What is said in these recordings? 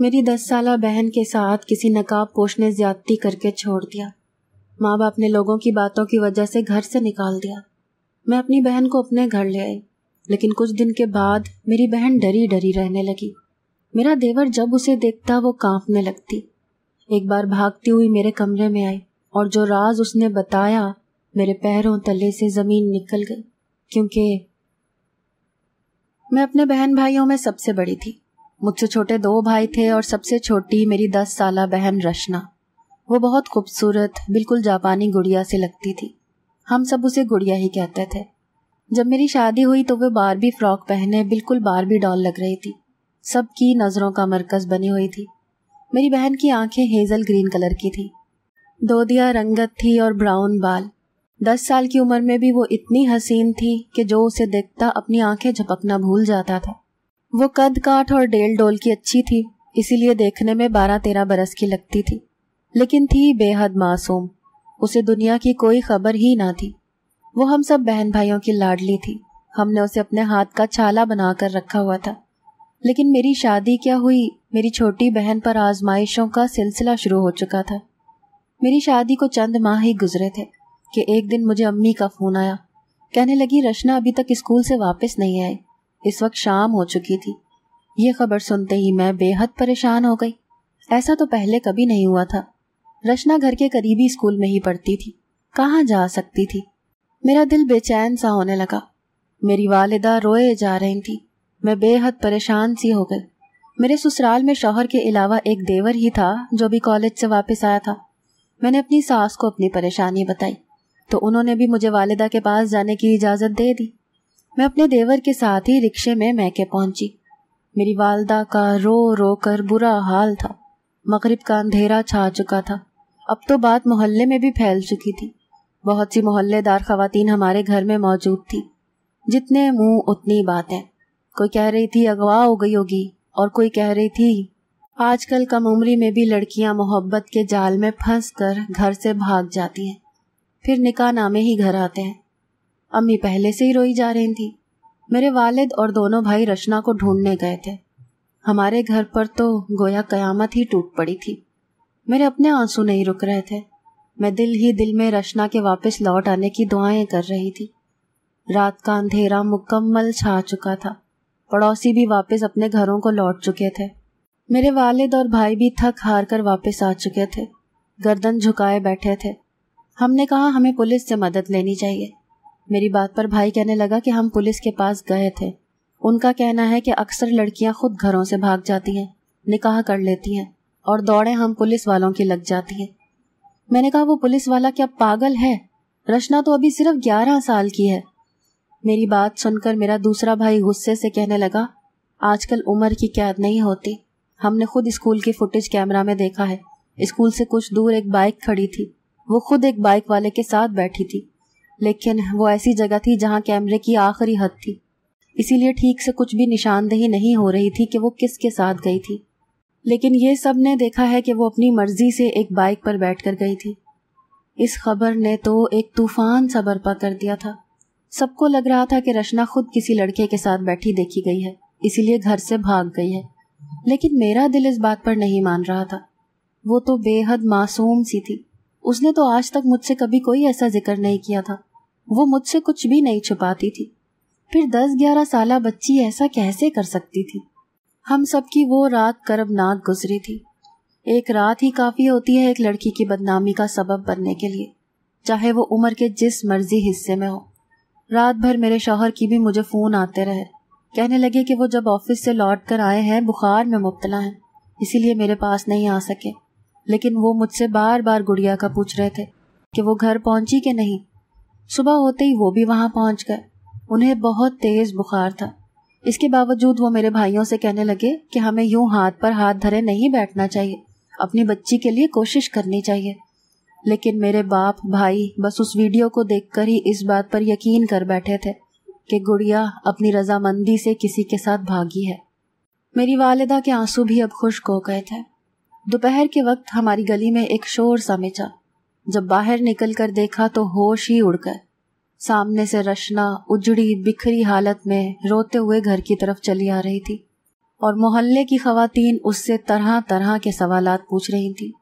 मेरी दस साल बहन के साथ किसी नकाब पोष ने ज्यादती करके छोड़ दिया माँ बाप ने लोगों की बातों की वजह से घर से निकाल दिया मैं अपनी बहन को अपने घर ले आई लेकिन कुछ दिन के बाद मेरी बहन डरी डरी रहने लगी मेरा देवर जब उसे देखता वो कांपने लगती एक बार भागती हुई मेरे कमरे में आई और जो राज उसने बताया मेरे पैरों तले से जमीन निकल गई क्योंकि मैं अपने बहन भाइयों में सबसे बड़ी थी मुझसे छोटे दो भाई थे और सबसे छोटी मेरी दस साल बहन रशना वो बहुत खूबसूरत बिल्कुल जापानी गुड़िया से लगती थी हम सब उसे गुड़िया ही कहते थे जब मेरी शादी हुई तो वह बारबी फ्रॉक पहने बिल्कुल बारबी डॉल लग रही थी सबकी नज़रों का मरकज बनी हुई थी मेरी बहन की आंखें हेजल ग्रीन कलर की थी दोदिया रंगत थी और ब्राउन बाल दस साल की उम्र में भी वो इतनी हसीन थी कि जो उसे देखता अपनी आंखें झपकना भूल जाता था वो कद काठ और डेल डोल की अच्छी थी इसीलिए देखने में बारह तेरह बरस की लगती थी लेकिन थी बेहद मासूम उसे दुनिया की कोई खबर ही ना थी वो हम सब बहन भाइयों की लाडली थी हमने उसे अपने हाथ का छाला बनाकर रखा हुआ था लेकिन मेरी शादी क्या हुई मेरी छोटी बहन पर आजमाइशों का सिलसिला शुरू हो चुका था मेरी शादी को चंद माह ही गुजरे थे कि एक दिन मुझे अम्मी का फ़ोन आया कहने लगी रशना अभी तक स्कूल से वापस नहीं आई इस वक्त शाम हो चुकी थी ये खबर सुनते ही मैं बेहद परेशान हो गई ऐसा तो पहले कभी नहीं हुआ था रचना घर के करीबी स्कूल में ही पढ़ती थी कहाँ जा सकती थी मेरा दिल बेचैन सा होने लगा मेरी वालिदा रोए जा रही थी मैं बेहद परेशान सी हो गई मेरे ससुराल में शौहर के अलावा एक देवर ही था जो भी कॉलेज से वापस आया था मैंने अपनी सास को अपनी परेशानी बताई तो उन्होंने भी मुझे वालिदा के पास जाने की इजाज़त दे दी मैं अपने देवर के साथ ही रिक्शे में मैके पहुंची मेरी वालदा का रो रो कर बुरा हाल था मगरिब का अंधेरा छा चुका था अब तो बात मोहल्ले में भी फैल चुकी थी बहुत सी मोहल्लेदार खवतिन हमारे घर में मौजूद थी जितने मुंह उतनी बातें कोई कह रही थी अगवा हो गई होगी और कोई कह रही थी आजकल कम उम्री में भी लड़कियां मोहब्बत के जाल में फंस कर घर से भाग जाती हैं फिर निकाह नामे ही घर आते हैं अम्मी पहले से ही रोई जा रही थी मेरे वालिद और दोनों भाई रचना को ढूंढने गए थे हमारे घर पर तो गोया कयामत ही टूट पड़ी थी मेरे अपने आंसू नहीं रुक रहे थे मैं दिल ही दिल में रचना के वापस लौट आने की दुआएं कर रही थी रात का अंधेरा मुकम्मल छा चुका था पड़ोसी भी वापस अपने घरों को लौट चुके थे मेरे वालिद और भाई भी थक हार कर वापस आ चुके थे गर्दन झुकाए बैठे थे हमने कहा हमें पुलिस से मदद लेनी चाहिए मेरी बात पर भाई कहने लगा कि हम पुलिस के पास गए थे उनका कहना है कि अक्सर लड़कियां खुद घरों से भाग जाती हैं निकाह कर लेती हैं और दौड़े हम पुलिस वालों की लग जाती हैं मैंने कहा वो पुलिस वाला क्या पागल है रचना तो अभी सिर्फ ग्यारह साल की है मेरी बात सुनकर मेरा दूसरा भाई गुस्से से कहने लगा आजकल उम्र की कैद नहीं होती हमने खुद स्कूल की फुटेज कैमरा में देखा है स्कूल से कुछ दूर एक बाइक खड़ी थी वो खुद एक बाइक वाले के साथ बैठी थी लेकिन वो ऐसी जगह थी जहाँ कैमरे की आखिरी हद थी इसीलिए ठीक से कुछ भी निशानदेही नहीं हो रही थी कि वो किसके साथ गई थी लेकिन ये सब ने देखा है कि वो अपनी मर्जी से एक बाइक पर बैठकर गई थी इस खबर ने तो एक तूफान सा बर्पा कर दिया था सबको लग रहा था कि रचना खुद किसी लड़के के साथ बैठी देखी गई है इसीलिए घर से भाग गई है लेकिन मेरा दिल इस बात पर नहीं मान रहा था वो तो बेहद मासूम सी थी उसने तो आज तक मुझसे कभी कोई ऐसा जिक्र नहीं किया था वो मुझसे कुछ भी नहीं छुपाती थी फिर दस ग्यारह साल बच्ची ऐसा कैसे कर सकती थी हम सबकी वो रात करबनाक गुजरी थी एक रात ही काफी होती है एक लड़की की बदनामी का सबब बनने के लिए चाहे वो उम्र के जिस मर्जी हिस्से में हो रात भर मेरे शोहर की भी मुझे फोन आते रहे कहने लगे कि वो जब ऑफिस से लौट कर आए हैं बुखार में मुबतला हैं इसीलिए मेरे पास नहीं आ सके लेकिन वो मुझसे बार बार गुड़िया का पूछ रहे थे कि वो घर पहुंची कि नहीं सुबह होते ही वो भी वहां पहुंच गए उन्हें बहुत तेज बुखार था इसके बावजूद वो मेरे भाइयों से कहने लगे कि हमें यूं हाथ पर हाथ धरे नहीं बैठना चाहिए अपनी बच्ची के लिए कोशिश करनी चाहिए लेकिन मेरे बाप भाई बस उस वीडियो को देखकर ही इस बात पर यकीन कर बैठे थे कि गुड़िया अपनी रजामंदी से किसी के साथ भागी है मेरी वालिदा के आंसू भी अब खुश्क हो गए थे दोपहर के वक्त हमारी गली में एक शोर सा मिचा जब बाहर निकल कर देखा तो होश ही उड़ गए सामने से रशना उजड़ी बिखरी हालत में रोते हुए घर की तरफ चली आ रही थी और मोहल्ले की खातन उससे तरह तरह के सवाल पूछ रही थी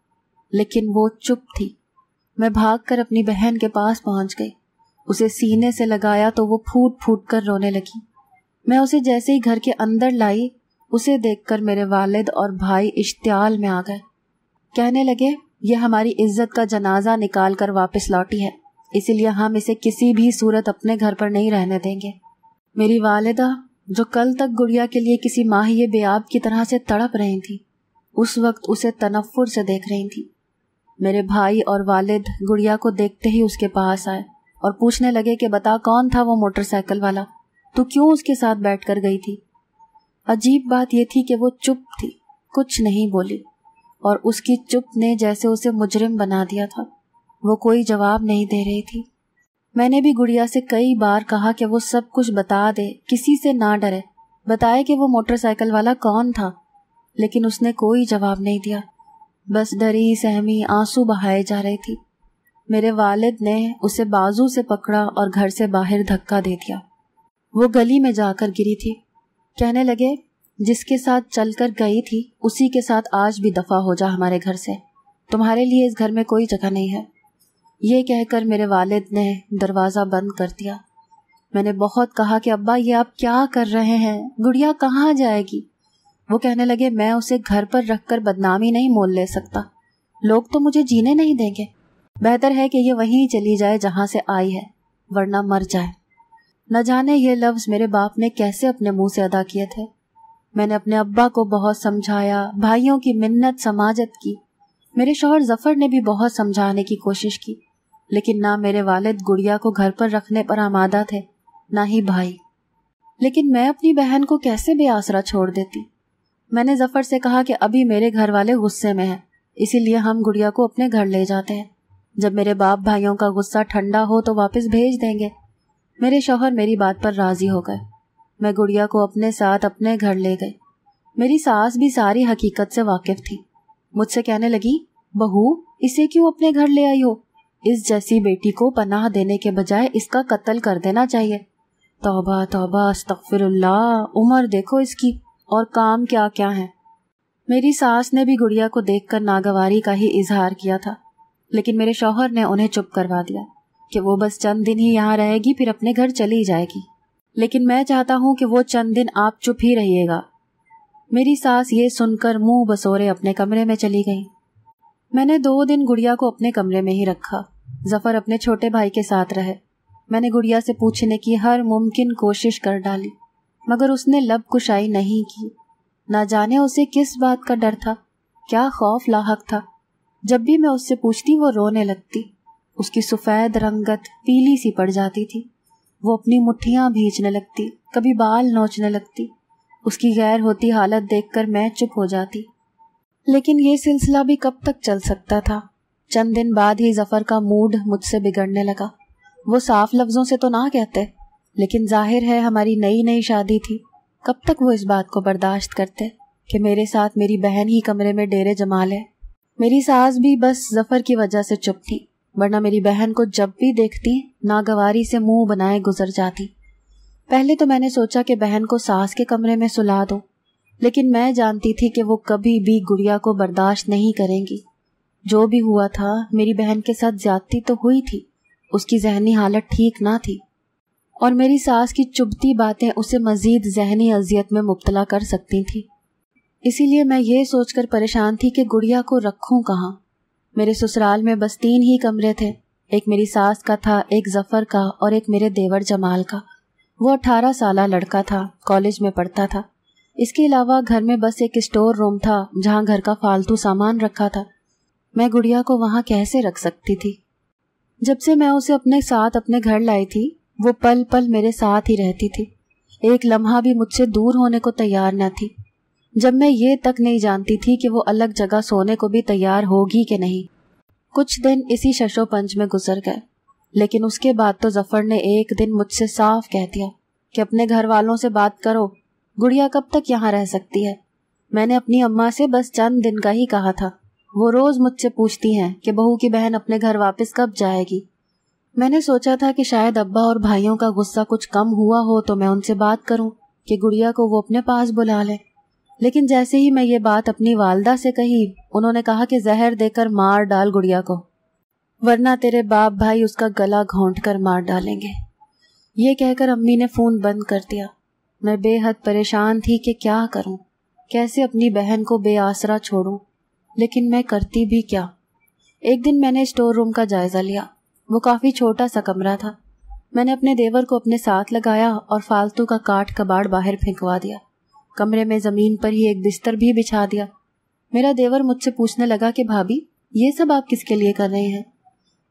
लेकिन वो चुप थी मैं भागकर अपनी बहन के पास पहुंच गई उसे सीने से लगाया तो वो फूट फूट कर रोने लगी मैं उसे जैसे ही घर के अंदर लाई उसे देखकर मेरे वालिद और भाई इश्तियाल में आ गए कहने लगे यह हमारी इज्जत का जनाजा निकाल कर वापस लौटी है इसीलिए हम इसे किसी भी सूरत अपने घर पर नहीं रहने देंगे मेरी वालदा जो कल तक गुड़िया के लिए किसी माहिए बेआब की तरह से तड़प रही थी उस वक्त उसे तनफुर से देख रही थी मेरे भाई और वालिद गुड़िया को देखते ही उसके पास आए और पूछने लगे कि बता कौन था वो मोटरसाइकिल वाला तू क्यों उसके साथ बैठ कर गई थी अजीब बात यह थी कि वो चुप थी कुछ नहीं बोली और उसकी चुप ने जैसे उसे मुजरिम बना दिया था वो कोई जवाब नहीं दे रही थी मैंने भी गुड़िया से कई बार कहा कि वो सब कुछ बता दे किसी से ना डरे बताए कि वो मोटरसाइकिल वाला कौन था लेकिन उसने कोई जवाब नहीं दिया बस डरी सहमी आंसू बहाए जा रही थी मेरे वालिद ने उसे बाजू से पकड़ा और घर से बाहर धक्का दे दिया वो गली में जाकर गिरी थी कहने लगे जिसके साथ चलकर गई थी उसी के साथ आज भी दफा हो जा हमारे घर से तुम्हारे लिए इस घर में कोई जगह नहीं है ये कहकर मेरे वालिद ने दरवाज़ा बंद कर दिया मैंने बहुत कहा कि अब्बा ये आप क्या कर रहे हैं गुड़िया कहाँ जाएगी वो कहने लगे मैं उसे घर पर रखकर बदनामी नहीं मोल ले सकता लोग तो मुझे जीने नहीं देंगे बेहतर है कि ये वहीं चली जाए जहां से आई है वरना मर जाए न जाने ये लफ्ज़ मेरे बाप ने कैसे अपने मुंह से अदा किए थे मैंने अपने अब्बा को बहुत समझाया भाइयों की मिन्नत समाजत की मेरे शोहर जफर ने भी बहुत समझाने की कोशिश की लेकिन ना मेरे वालिद गुड़िया को घर पर रखने पर आमादा थे ना ही भाई लेकिन मैं अपनी बहन को कैसे बेआसरा छोड़ देती मैंने जफर से कहा कि अभी मेरे घर वाले गुस्से में हैं इसीलिए हम गुड़िया को अपने घर ले जाते हैं जब मेरे बाप भाइयों का गुस्सा ठंडा हो तो वापस भेज देंगे मेरे शोहर मेरी बात पर राजी हो गए मैं गुड़िया को अपने साथ अपने घर ले गई मेरी सास भी सारी हकीकत से वाकिफ थी मुझसे कहने लगी बहू इसे क्यों अपने घर ले आई हो इस जैसी बेटी को पनाह देने के बजाय इसका कत्ल कर देना चाहिए तोबा तोबा अस्तफिरल्ला उम्र देखो इसकी और काम क्या क्या है मेरी सास ने भी गुड़िया को देखकर नागवारी का ही इजहार किया था लेकिन मेरे शौहर ने उन्हें चुप करवा दिया कि वो बस चंद दिन ही यहाँ रहेगी फिर अपने घर चली जाएगी लेकिन मैं चाहता हूं कि वो चंद दिन आप चुप ही रहिएगा मेरी सास ये सुनकर मुंह बसोरे अपने कमरे में चली गई मैंने दो दिन गुड़िया को अपने कमरे में ही रखा जफर अपने छोटे भाई के साथ रहे मैंने गुड़िया से पूछने की हर मुमकिन कोशिश कर डाली मगर उसने लब कुशाई नहीं की ना जाने उसे किस बात का डर था क्या खौफ लाहक था जब भी मैं उससे पूछती वो रोने लगती उसकी सफ़ेद रंगत पीली सी पड़ जाती थी वो अपनी मुठ्ठियां भींचने लगती कभी बाल नोचने लगती उसकी गैर होती हालत देखकर मैं चुप हो जाती लेकिन ये सिलसिला भी कब तक चल सकता था चंद दिन बाद ही जफर का मूड मुझसे बिगड़ने लगा वो साफ लफ्जों से तो ना कहते लेकिन जाहिर है हमारी नई नई शादी थी कब तक वो इस बात को बर्दाश्त करते कि मेरे साथ मेरी बहन ही कमरे में डेरे जमा ले मेरी सास भी बस जफर की वजह से चुप थी वरना मेरी बहन को जब भी देखती नागवारी से मुंह बनाए गुजर जाती पहले तो मैंने सोचा कि बहन को सास के कमरे में सुला दो लेकिन मैं जानती थी कि वो कभी भी गुड़िया को बर्दाश्त नहीं करेंगी जो भी हुआ था मेरी बहन के साथ ज्यादती तो हुई थी उसकी जहनी हालत ठीक ना थी और मेरी सास की चुभती बातें उसे मजीद जहनी अजियत में मुबतला कर सकती थी इसीलिए मैं ये सोचकर परेशान थी कि गुड़िया को रखूं कहाँ मेरे ससुराल में बस तीन ही कमरे थे एक मेरी सास का था एक जफर का और एक मेरे देवर जमाल का वो अठारह साल लड़का था कॉलेज में पढ़ता था इसके अलावा घर में बस एक स्टोर रूम था जहाँ घर का फालतू सामान रखा था मैं गुड़िया को वहाँ कैसे रख सकती थी जब से मैं उसे अपने साथ अपने घर लाई थी वो पल पल मेरे साथ ही रहती थी एक लम्हा भी मुझसे दूर होने को तैयार न थी जब मैं ये तक नहीं जानती थी कि वो अलग जगह सोने को भी तैयार होगी कि नहीं कुछ दिन इसी शशो पंच में गुजर गए लेकिन उसके बाद तो जफर ने एक दिन मुझसे साफ कह दिया कि अपने घर वालों से बात करो गुड़िया कब तक यहाँ रह सकती है मैंने अपनी अम्मा से बस चंद दिन का ही कहा था वो रोज मुझसे पूछती हैं कि बहू की बहन अपने घर वापस कब जाएगी मैंने सोचा था कि शायद अब्बा और भाइयों का गुस्सा कुछ कम हुआ हो तो मैं उनसे बात करूं कि गुड़िया को वो अपने पास बुला लें लेकिन जैसे ही मैं ये बात अपनी वालदा से कही उन्होंने कहा कि जहर देकर मार डाल गुड़िया को वरना तेरे बाप भाई उसका गला घोंट कर मार डालेंगे ये कहकर अम्मी ने फ़ोन बंद कर दिया मैं बेहद परेशान थी कि क्या करूं, कैसे अपनी बहन को बेआसरा छोड़ू लेकिन मैं करती भी क्या एक दिन मैंने स्टोर रूम का जायज़ा लिया वो काफ़ी छोटा सा कमरा था मैंने अपने देवर को अपने साथ लगाया और फालतू का काट कबाड़ बाहर फेंकवा दिया कमरे में जमीन पर ही एक बिस्तर भी बिछा दिया मेरा देवर मुझसे पूछने लगा कि भाभी ये सब आप किसके लिए कर रहे हैं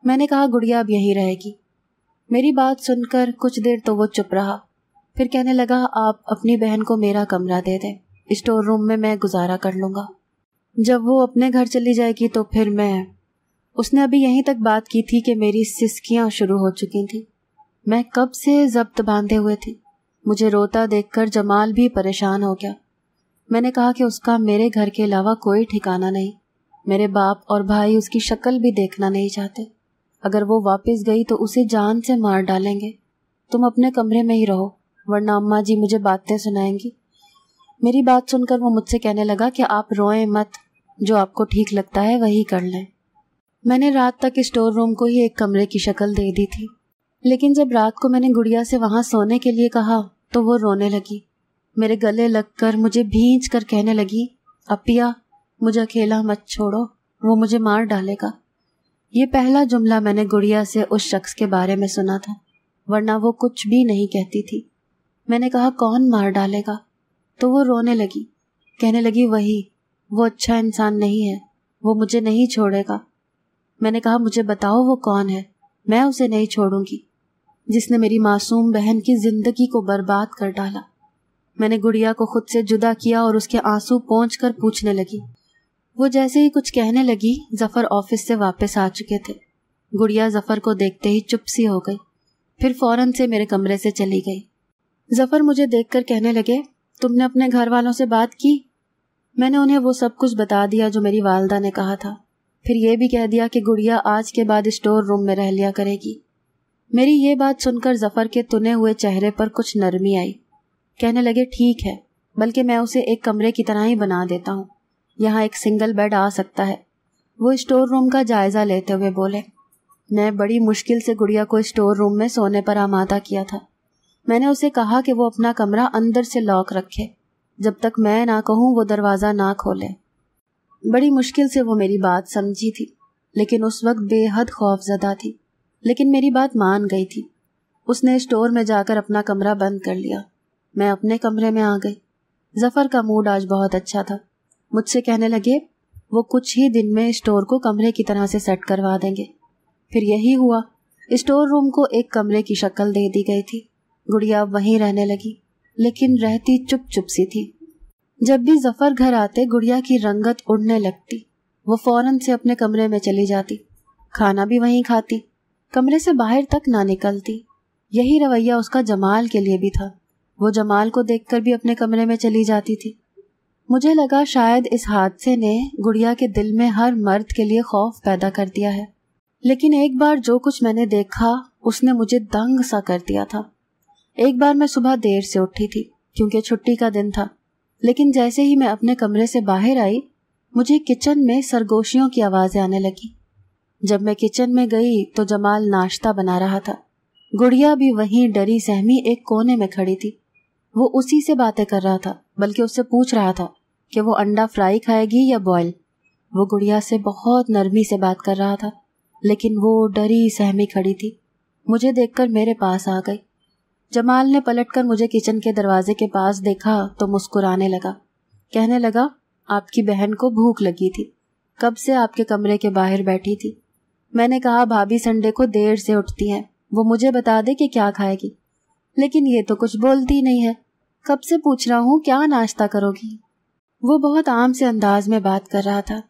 मैंने कहा गुड़िया अब यहीं रहेगी मेरी बात सुनकर कुछ देर तो वो चुप रहा फिर कहने लगा आप अपनी बहन को मेरा कमरा दे दें स्टोर रूम में मैं गुजारा कर लूंगा जब वो अपने घर चली जाएगी तो फिर मैं उसने अभी यहीं तक बात की थी कि मेरी सिस्कियां शुरू हो चुकी थी मैं कब से जब्त बांधे हुए थी मुझे रोता देखकर जमाल भी परेशान हो गया मैंने कहा कि उसका मेरे घर के अलावा कोई ठिकाना नहीं मेरे बाप और भाई उसकी शक्ल भी देखना नहीं चाहते अगर वो वापस गई तो उसे जान से मार डालेंगे तुम अपने कमरे में ही रहो वरना अम्मा जी मुझे बातें सुनाएंगी मेरी बात सुनकर वो मुझसे कहने लगा कि आप रोए मत जो आपको ठीक लगता है वही कर लें मैंने रात तक स्टोर रूम को ही एक कमरे की शक्ल दे दी थी लेकिन जब रात को मैंने गुड़िया से वहां सोने के लिए कहा तो वो रोने लगी मेरे गले लगकर मुझे भींच कर कहने लगी अपिया मुझे अकेला मत छोड़ो वो मुझे मार डालेगा ये पहला जुमला मैंने गुड़िया से उस शख्स के बारे में सुना था वरना वो कुछ भी नहीं कहती थी मैंने कहा कौन मार डालेगा तो वो रोने लगी कहने लगी वही वो अच्छा इंसान नहीं है वो मुझे नहीं छोड़ेगा मैंने कहा मुझे बताओ वो कौन है मैं उसे नहीं छोड़ूंगी जिसने मेरी मासूम बहन की जिंदगी को बर्बाद कर डाला मैंने गुड़िया को खुद से जुदा किया और उसके आंसू पहुंच कर पूछने लगी वो जैसे ही कुछ कहने लगी जफर ऑफिस से वापस आ चुके थे गुड़िया जफर को देखते ही चुप सी हो गई फिर फौरन से मेरे कमरे से चली गई जफर मुझे देखकर कहने लगे तुमने अपने घर वालों से बात की मैंने उन्हें वो सब कुछ बता दिया जो मेरी वालदा ने कहा था फिर यह भी कह दिया कि गुड़िया आज के बाद स्टोर रूम में रह लिया करेगी मेरी ये बात सुनकर जफर के तुने हुए चेहरे पर कुछ नरमी आई कहने लगे ठीक है बल्कि मैं उसे एक कमरे की तरह ही बना देता हूँ यहाँ एक सिंगल बेड आ सकता है वो स्टोर रूम का जायजा लेते हुए बोले मैं बड़ी मुश्किल से गुड़िया को स्टोर रूम में सोने पर आमादा किया था मैंने उसे कहा कि वो अपना कमरा अंदर से लॉक रखे जब तक मैं ना कहूँ वो दरवाज़ा ना खोले बड़ी मुश्किल से वो मेरी बात समझी थी लेकिन उस वक्त बेहद खौफजदा थी लेकिन मेरी बात मान गई थी उसने स्टोर में जाकर अपना कमरा बंद कर लिया मैं अपने कमरे में आ गई जफर का मूड आज बहुत अच्छा था मुझसे कहने लगे वो कुछ ही दिन में स्टोर को कमरे की तरह से सेट करवा देंगे फिर यही हुआ स्टोर रूम को एक कमरे की शक्ल दे दी गई थी गुड़िया वहीं रहने लगी लेकिन रहती चुप चुप सी थी जब भी जफर घर आते गुड़िया की रंगत उड़ने लगती वो फौरन से अपने कमरे में चली जाती खाना भी वहीं खाती कमरे से बाहर तक ना निकलती यही रवैया उसका जमाल के लिए भी था वो जमाल को देखकर भी अपने कमरे में चली जाती थी मुझे लगा शायद इस हादसे ने गुड़िया के दिल में हर मर्द के लिए खौफ पैदा कर दिया है लेकिन एक बार जो कुछ मैंने देखा उसने मुझे दंग सा कर दिया था एक बार मैं सुबह देर से उठी थी क्योंकि छुट्टी का दिन था लेकिन जैसे ही मैं अपने कमरे से बाहर आई मुझे किचन में सरगोशियों की आवाज़ें आने लगी जब मैं किचन में गई तो जमाल नाश्ता बना रहा था गुड़िया भी वहीं डरी सहमी एक कोने में खड़ी थी वो उसी से बातें कर रहा था बल्कि उससे पूछ रहा था कि वो अंडा फ्राई खाएगी या बॉयल वो गुड़िया से बहुत नरमी से बात कर रहा था लेकिन वो डरी सहमी खड़ी थी मुझे देखकर मेरे पास आ गई जमाल ने पलटकर मुझे किचन के दरवाजे के पास देखा तो मुस्कुराने लगा कहने लगा आपकी बहन को भूख लगी थी कब से आपके कमरे के बाहर बैठी थी मैंने कहा भाभी संडे को देर से उठती है वो मुझे बता दे कि क्या खाएगी लेकिन ये तो कुछ बोलती नहीं है कब से पूछ रहा हूँ क्या नाश्ता करोगी वो बहुत आम से अंदाज में बात कर रहा था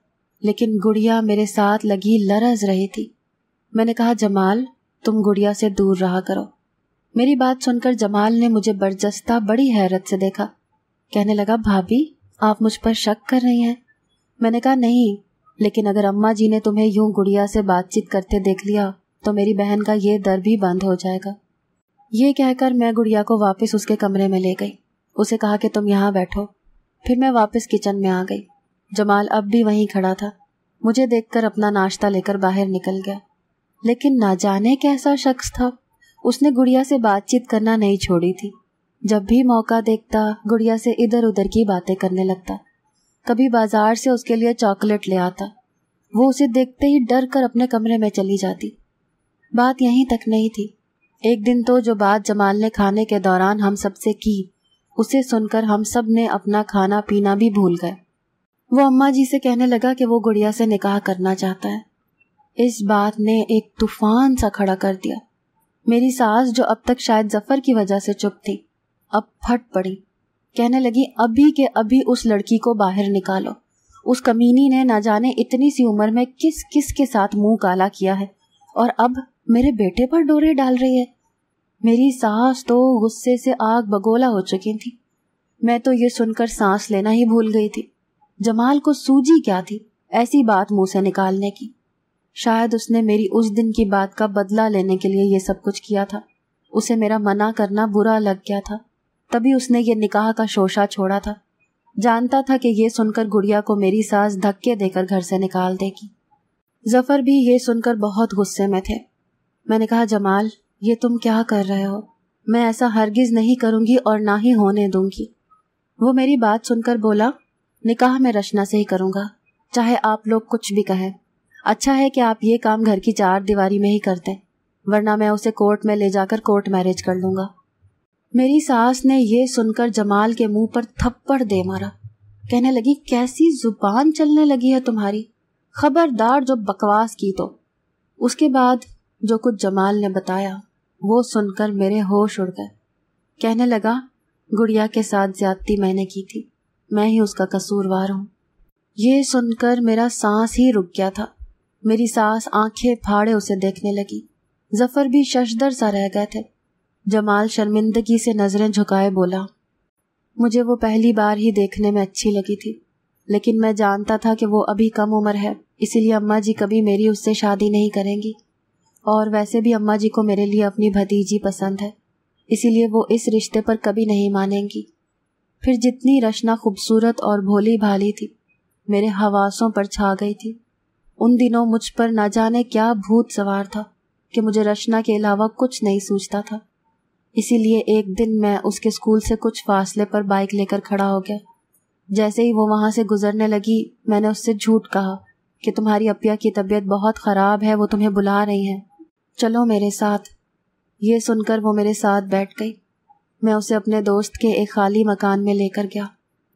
लेकिन गुड़िया मेरे साथ लगी लरज रही थी मैंने कहा जमाल तुम गुड़िया से दूर रहा करो मेरी बात सुनकर जमाल ने मुझे बर्जस्ता बड़ी हैरत से देखा कहने लगा भाभी आप मुझ पर शक कर रही हैं मैंने कहा नहीं लेकिन अगर अम्मा जी ने तुम्हें यूं गुड़िया से बातचीत करते देख लिया तो मेरी बहन का ये दर भी बंद हो जाएगा ये कहकर मैं गुड़िया को वापस उसके कमरे में ले गई उसे कहा कि तुम यहाँ बैठो फिर मैं वापस किचन में आ गई जमाल अब भी वहीं खड़ा था मुझे देखकर अपना नाश्ता लेकर बाहर निकल गया लेकिन ना जाने कैसा शख्स था उसने गुड़िया से बातचीत करना नहीं छोड़ी थी जब भी मौका देखता गुड़िया से इधर उधर की बातें करने लगता कभी बाजार से उसके लिए चॉकलेट ले आता वो उसे देखते ही डर कर अपने कमरे में चली जाती बात यहीं तक नहीं थी एक दिन तो जो बात जमाल ने खाने के दौरान हम सबसे की उसे सुनकर हम सब ने अपना खाना पीना भी भूल गए वो अम्मा जी से कहने लगा कि वो गुड़िया से निकाह करना चाहता है इस बात ने एक तूफान सा खड़ा कर दिया मेरी सास जो अब तक शायद जफर की वजह से चुप थी अब फट पड़ी कहने लगी अभी के अभी उस लड़की को बाहर निकालो उस कमीनी ने ना जाने इतनी सी उम्र में किस किस के साथ मुंह काला किया है और अब मेरे बेटे पर डोरे डाल रही है मेरी सास तो गुस्से से आग बगोला हो चुकी थी मैं तो ये सुनकर सांस लेना ही भूल गई थी जमाल को सूझी क्या थी ऐसी बात मुंह से निकालने की शायद उसने मेरी उस दिन की बात का बदला लेने के लिए ये सब कुछ किया था उसे मेरा मना करना बुरा लग गया था तभी उसने ये निकाह का शोशा छोड़ा था जानता था कि ये सुनकर गुड़िया को मेरी सास धक्के देकर घर से निकाल देगी जफर भी ये सुनकर बहुत गुस्से में थे मैंने कहा जमाल ये तुम क्या कर रहे हो मैं ऐसा हरगिज नहीं करूंगी और ना ही होने दूंगी वो मेरी बात सुनकर बोला निकाह मैं रचना से ही करूंगा चाहे आप लोग कुछ भी कहें अच्छा है कि आप ये काम घर की चार दीवारी में ही करते वरना मैं उसे कोर्ट में ले जाकर कोर्ट मैरिज कर लूंगा मेरी सास ने यह सुनकर जमाल के मुंह पर थप्पड़ दे मारा कहने लगी कैसी जुबान चलने लगी है तुम्हारी खबरदार जो बकवास की तो उसके बाद जो कुछ जमाल ने बताया वो सुनकर मेरे होश उड़ गए कहने लगा गुड़िया के साथ ज्यादती मैंने की थी मैं ही उसका कसूरवार हूं ये सुनकर मेरा सांस ही रुक गया था मेरी सास आंखें फाड़े उसे देखने लगी जफर भी शशदर सा रह गए थे जमाल शर्मिंदगी से नज़रें झुकाए बोला मुझे वो पहली बार ही देखने में अच्छी लगी थी लेकिन मैं जानता था कि वो अभी कम उम्र है इसीलिए अम्मा जी कभी मेरी उससे शादी नहीं करेंगी और वैसे भी अम्मा जी को मेरे लिए अपनी भतीजी पसंद है इसीलिए वो इस रिश्ते पर कभी नहीं मानेंगी फिर जितनी रचना खूबसूरत और भोली भाली थी मेरे हवासों पर छा गई थी उन दिनों मुझ पर ना जाने क्या भूत सवार था कि मुझे रचना के अलावा कुछ नहीं सूझता था इसीलिए एक दिन मैं उसके स्कूल से कुछ फासले पर बाइक लेकर खड़ा हो गया जैसे ही वो वहां से गुजरने लगी मैंने उससे झूठ कहा कि तुम्हारी अपिया की तबीयत बहुत ख़राब है वो तुम्हें बुला रही है चलो मेरे साथ ये सुनकर वो मेरे साथ बैठ गई मैं उसे अपने दोस्त के एक खाली मकान में लेकर गया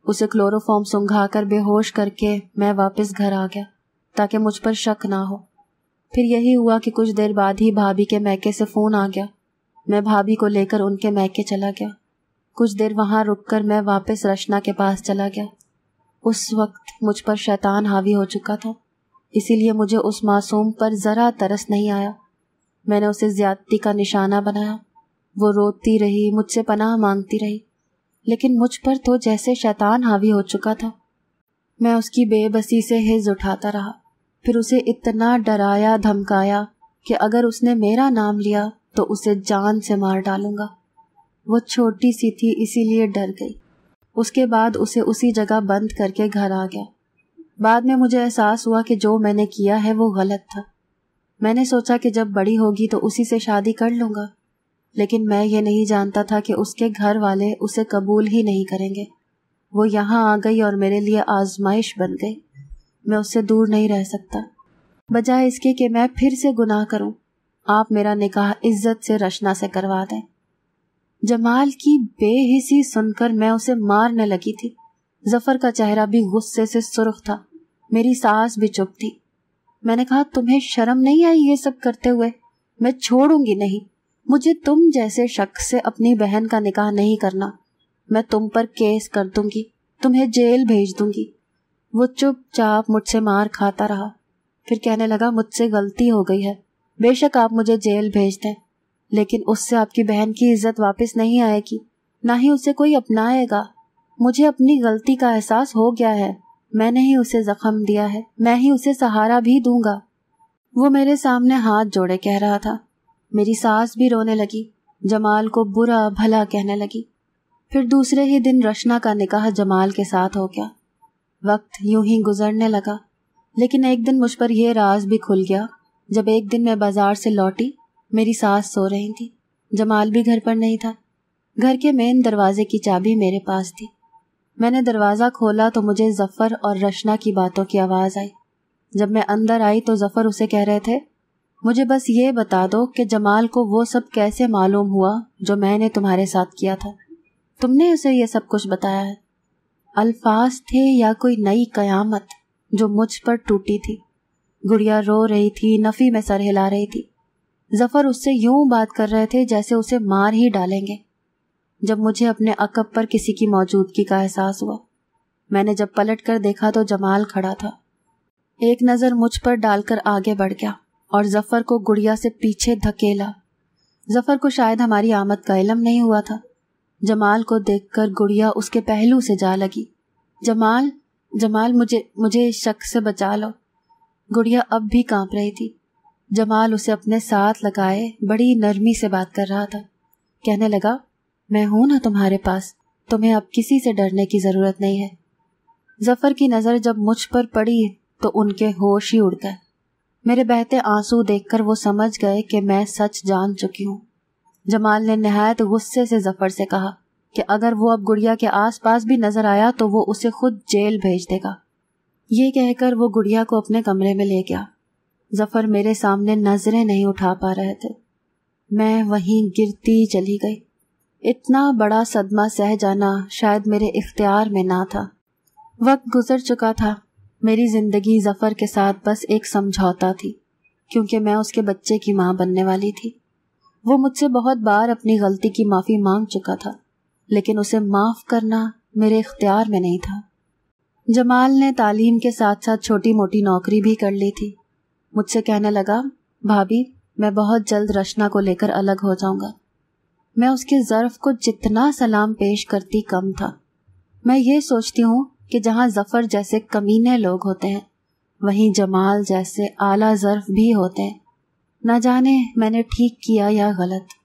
उसे क्लोरोफॉर्म सुंघा कर बेहोश करके मैं वापस घर आ गया ताकि मुझ पर शक ना हो फिर यही हुआ कि कुछ देर बाद ही भाभी के मैके से फ़ोन आ गया मैं भाभी को लेकर उनके मैके चला गया कुछ देर वहां रुककर मैं वापस रचना के पास चला गया उस वक्त मुझ पर शैतान हावी हो चुका था इसीलिए मुझे उस मासूम पर ज़रा तरस नहीं आया मैंने उसे ज्यादती का निशाना बनाया वो रोती रही मुझसे पनाह मांगती रही लेकिन मुझ पर तो जैसे शैतान हावी हो चुका था मैं उसकी बेबसी से हिज उठाता रहा फिर उसे इतना डराया धमकाया कि अगर उसने मेरा नाम लिया तो उसे जान से मार डालूंगा वो छोटी सी थी इसीलिए डर गई उसके बाद उसे उसी जगह बंद करके घर आ गया बाद में मुझे एहसास हुआ कि जो मैंने किया है वो गलत था मैंने सोचा कि जब बड़ी होगी तो उसी से शादी कर लूंगा लेकिन मैं ये नहीं जानता था कि उसके घर वाले उसे कबूल ही नहीं करेंगे वो यहाँ आ गई और मेरे लिए आजमाइश बन गई मैं उससे दूर नहीं रह सकता बजाय इसके कि मैं फिर से गुनाह करूं आप मेरा निकाह इज्जत से रचना से करवा दें जमाल की बेहिसी सुनकर मैं उसे मारने लगी थी जफर का चेहरा भी गुस्से से सुर्ख था मेरी सास भी चुप थी मैंने कहा तुम्हें शर्म नहीं आई ये सब करते हुए मैं छोड़ूंगी नहीं मुझे तुम जैसे शख्स से अपनी बहन का निकाह नहीं करना मैं तुम पर केस कर दूंगी तुम्हें जेल भेज दूंगी वो चुपचाप मुझसे मार खाता रहा फिर कहने लगा मुझसे गलती हो गई है बेशक आप मुझे जेल भेज दें लेकिन उससे आपकी बहन की इज्जत वापस नहीं आएगी ना ही उसे कोई अपनाएगा मुझे अपनी गलती का एहसास हो गया है मैंने ही उसे जख्म दिया है मैं ही उसे सहारा भी दूंगा वो मेरे सामने हाथ जोड़े कह रहा था मेरी सास भी रोने लगी जमाल को बुरा भला कहने लगी फिर दूसरे ही दिन रशना का निकाह जमाल के साथ हो गया वक्त यूं ही गुजरने लगा लेकिन एक दिन मुझ पर यह राज भी खुल गया जब एक दिन मैं बाजार से लौटी मेरी सास सो रही थी जमाल भी घर पर नहीं था घर के मेन दरवाजे की चाबी मेरे पास थी मैंने दरवाज़ा खोला तो मुझे जफ़र और रशना की बातों की आवाज़ आई जब मैं अंदर आई तो जफ़र उसे कह रहे थे मुझे बस ये बता दो कि जमाल को वो सब कैसे मालूम हुआ जो मैंने तुम्हारे साथ किया था तुमने उसे ये सब कुछ बताया है अल्फाज थे या कोई नई कयामत जो मुझ पर टूटी थी गुड़िया रो रही थी नफी में सर हिला रही थी जफर उससे यूं बात कर रहे थे जैसे उसे मार ही डालेंगे जब मुझे अपने अकब पर किसी की मौजूदगी का एहसास हुआ मैंने जब पलट कर देखा तो जमाल खड़ा था एक नज़र मुझ पर डालकर आगे बढ़ गया और जफर को गुड़िया से पीछे धकेला जफर को शायद हमारी आमद का इलम नहीं हुआ था जमाल को देखकर गुड़िया उसके पहलू से जा लगी जमाल जमाल मुझे मुझे इस शक से बचा लो गुड़िया अब भी कांप रही थी जमाल उसे अपने साथ लगाए बड़ी नरमी से बात कर रहा था कहने लगा मैं हूं ना तुम्हारे पास तुम्हें अब किसी से डरने की ज़रूरत नहीं है जफर की नज़र जब मुझ पर पड़ी तो उनके होश ही उड़ गए मेरे बहते आंसू देखकर वो समझ गए कि मैं सच जान चुकी हूँ जमाल ने नहायत गुस्से से जफर से कहा कि अगर वो अब गुड़िया के आसपास भी नजर आया तो वो उसे खुद जेल भेज देगा ये कहकर वो गुड़िया को अपने कमरे में ले गया जफर मेरे सामने नजरें नहीं उठा पा रहे थे मैं वहीं गिरती चली गई इतना बड़ा सदमा सह जाना शायद मेरे इख्तियार में ना था वक्त गुजर चुका था मेरी जिंदगी जफर के साथ बस एक समझौता थी क्योंकि मैं उसके बच्चे की माँ बनने वाली थी वो मुझसे बहुत बार अपनी गलती की माफ़ी मांग चुका था लेकिन उसे माफ़ करना मेरे इख्तियार में नहीं था जमाल ने तालीम के साथ साथ छोटी मोटी नौकरी भी कर ली थी मुझसे कहने लगा भाभी मैं बहुत जल्द रचना को लेकर अलग हो जाऊंगा मैं उसके ज़र्फ को जितना सलाम पेश करती कम था मैं ये सोचती हूँ कि जहाँ जफ़र जैसे कमीने लोग होते हैं वहीं जमाल जैसे आला ज़र्फ भी होते हैं न जाने मैंने ठीक किया या गलत